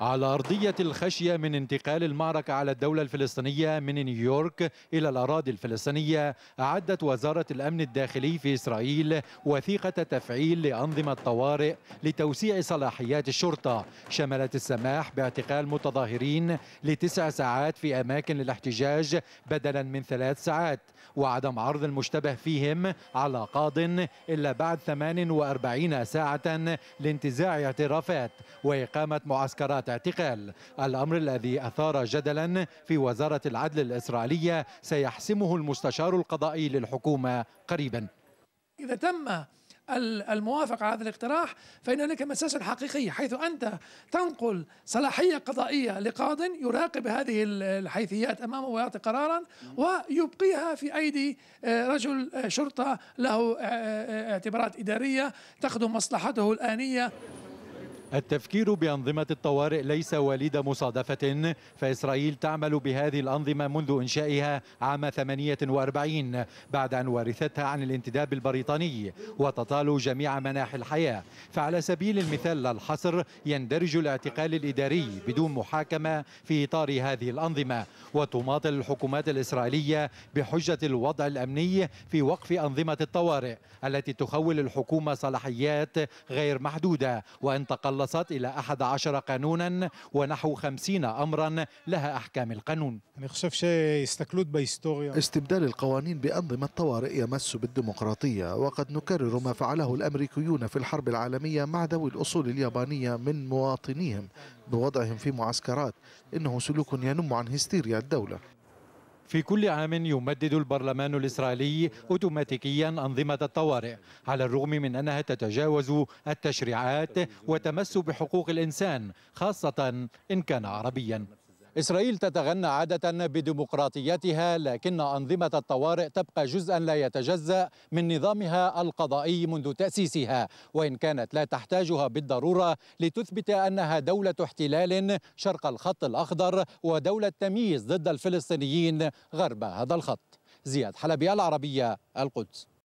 على أرضية الخشية من انتقال المعركة على الدولة الفلسطينية من نيويورك إلى الأراضي الفلسطينية أعدت وزارة الأمن الداخلي في إسرائيل وثيقة تفعيل لأنظمة طوارئ لتوسيع صلاحيات الشرطة شملت السماح باعتقال متظاهرين لتسع ساعات في أماكن للاحتجاج بدلا من ثلاث ساعات وعدم عرض المشتبه فيهم على قاض إلا بعد 48 ساعة لانتزاع اعترافات وإقامة معسكرات اعتقال الأمر الذي أثار جدلا في وزارة العدل الإسرائيلية سيحسمه المستشار القضائي للحكومة قريبا إذا تم الموافقة على هذا الاقتراح فإن هناك مساسة حقيقية حيث أنت تنقل صلاحية قضائية لقاض يراقب هذه الحيثيات أمامه ويعطي قرارا ويبقيها في أيدي آه، رجل آه، شرطة له آه، اعتبارات إدارية تخدم مصلحته الآنية التفكير بأنظمة الطوارئ ليس وليد مصادفة فإسرائيل تعمل بهذه الأنظمة منذ إنشائها عام 48 بعد أن ورثتها عن الانتداب البريطاني وتطال جميع مناحي الحياة فعلى سبيل المثال الحصر يندرج الاعتقال الإداري بدون محاكمة في إطار هذه الأنظمة وتماطل الحكومات الإسرائيلية بحجة الوضع الأمني في وقف أنظمة الطوارئ التي تخول الحكومة صلاحيات غير محدودة وانتقل تخلصت إلى أحد عشر قانونا ونحو خمسين أمرا لها أحكام القانون استبدال القوانين بأنظمة طوارئ يمس بالديمقراطية وقد نكرر ما فعله الأمريكيون في الحرب العالمية مع ذوي الأصول اليابانية من مواطنيهم بوضعهم في معسكرات إنه سلوك ينم عن هستيريا الدولة في كل عام يمدد البرلمان الإسرائيلي أوتوماتيكيا أنظمة الطوارئ على الرغم من أنها تتجاوز التشريعات وتمس بحقوق الإنسان خاصة إن كان عربيا إسرائيل تتغنى عادة بديمقراطيتها لكن أنظمة الطوارئ تبقى جزءا لا يتجزأ من نظامها القضائي منذ تأسيسها وإن كانت لا تحتاجها بالضرورة لتثبت أنها دولة احتلال شرق الخط الأخضر ودولة تمييز ضد الفلسطينيين غرب هذا الخط زياد حلبي العربية القدس